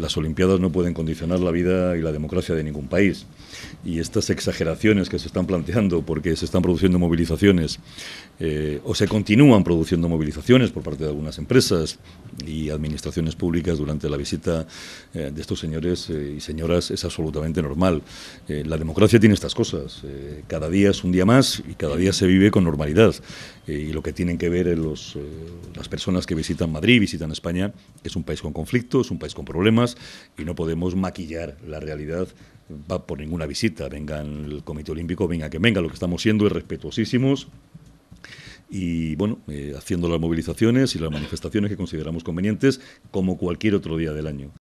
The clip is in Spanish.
las Olimpiadas no pueden condicionar la vida y la democracia de ningún país. Y estas exageraciones que se están planteando porque se están produciendo movilizaciones eh, o se continúan produciendo movilizaciones por parte de algunas empresas y administraciones públicas durante la visita eh, de estos señores eh, y señoras es absolutamente normal. la democracia tiene estas cosas. cada día es un día más y cada día se vive con normalidad. y lo que tienen que ver las personas que visitan Madrid, visitan España, es un país con conflictos, es un país con problemas y no podemos maquillar la realidad va por ninguna visita, venga el Comité Olímpico, venga que venga, lo que estamos siendo es respetuosísimos y bueno, eh, haciendo las movilizaciones y las manifestaciones que consideramos convenientes como cualquier otro día del año.